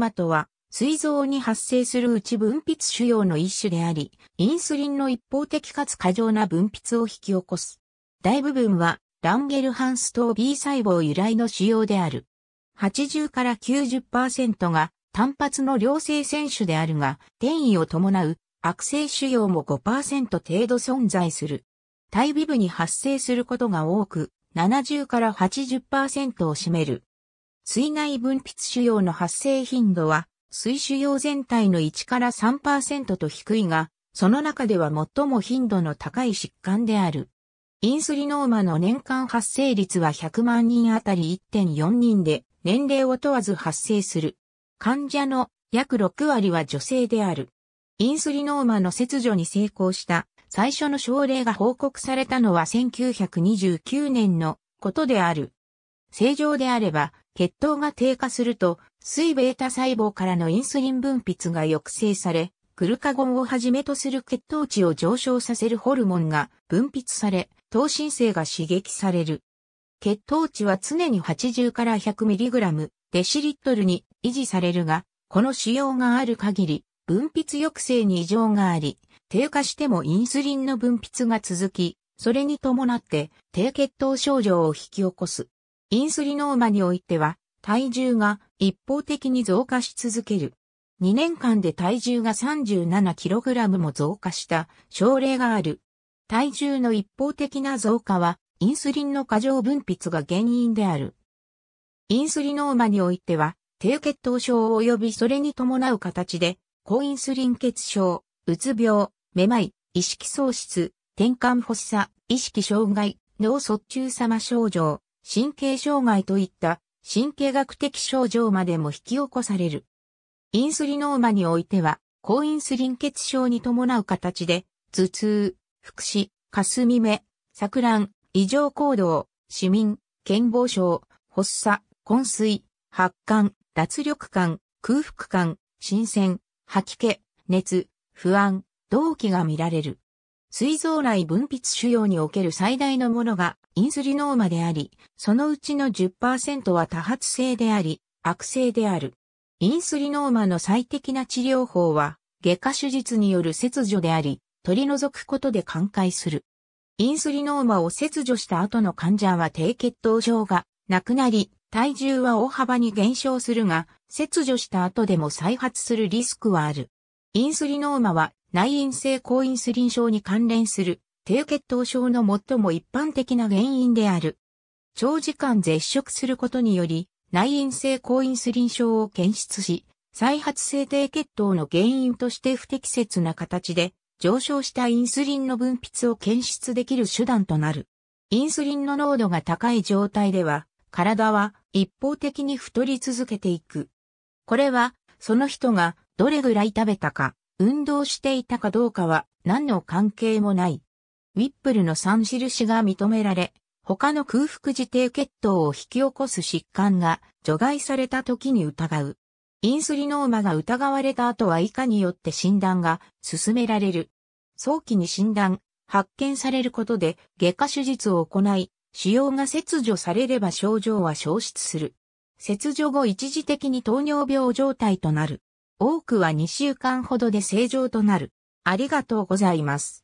マトは、膵臓に発生する内分泌腫瘍の一種であり、インスリンの一方的かつ過剰な分泌を引き起こす。大部分は、ランゲルハンス等 B 細胞由来の腫瘍である。80から90%が単発の良性選手であるが、転移を伴う悪性腫瘍も5%程度存在する。体微部に発生することが多く、70から80%を占める。水内分泌腫瘍の発生頻度は、水腫瘍全体の1から3%と低いが、その中では最も頻度の高い疾患である。インスリノーマの年間発生率は100万人あたり1.4人で、年齢を問わず発生する。患者の約6割は女性である。インスリノーマの切除に成功した最初の症例が報告されたのは1929年のことである。正常であれば血糖が低下すると、水ベータ細胞からのインスリン分泌が抑制され、グルカゴンをはじめとする血糖値を上昇させるホルモンが分泌され、糖新生が刺激される。血糖値は常に80から 100mg デシリットルに維持されるが、この使用がある限り、分泌抑制に異常があり、低下してもインスリンの分泌が続き、それに伴って低血糖症状を引き起こす。インスリノーマにおいては、体重が一方的に増加し続ける。2年間で体重が 37kg も増加した症例がある。体重の一方的な増加は、インスリンの過剰分泌が原因である。インスリノーマにおいては、低血糖症及びそれに伴う形で、高インスリン血症、うつ病、めまい、意識喪失、転換発作、意識障害、脳卒中様症状、神経障害といった神経学的症状までも引き起こされる。インスリノーマにおいては、高インスリン血症に伴う形で、頭痛、腹死、霞目、錯乱、異常行動、市民、健忘症、発作、昏睡、発汗、脱力感、空腹感、新鮮、吐き気、熱、不安、動悸が見られる。膵臓内分泌腫瘍における最大のものがインスリノーマであり、そのうちの10%は多発性であり、悪性である。インスリノーマの最適な治療法は、外科手術による切除であり、取り除くことで寛解する。インスリノーマを切除した後の患者は低血糖症がなくなり、体重は大幅に減少するが、切除した後でも再発するリスクはある。インスリノーマは内因性高インスリン症に関連する低血糖症の最も一般的な原因である。長時間絶食することにより、内因性高インスリン症を検出し、再発性低血糖の原因として不適切な形で上昇したインスリンの分泌を検出できる手段となる。インスリンの濃度が高い状態では、体は一方的に太り続けていく。これは、その人がどれぐらい食べたか、運動していたかどうかは何の関係もない。ウィップルの三印が認められ、他の空腹自定血糖を引き起こす疾患が除外された時に疑う。インスリノーマが疑われた後は以下によって診断が進められる。早期に診断、発見されることで外科手術を行い、腫瘍が切除されれば症状は消失する。切除後一時的に糖尿病状態となる。多くは2週間ほどで正常となる。ありがとうございます。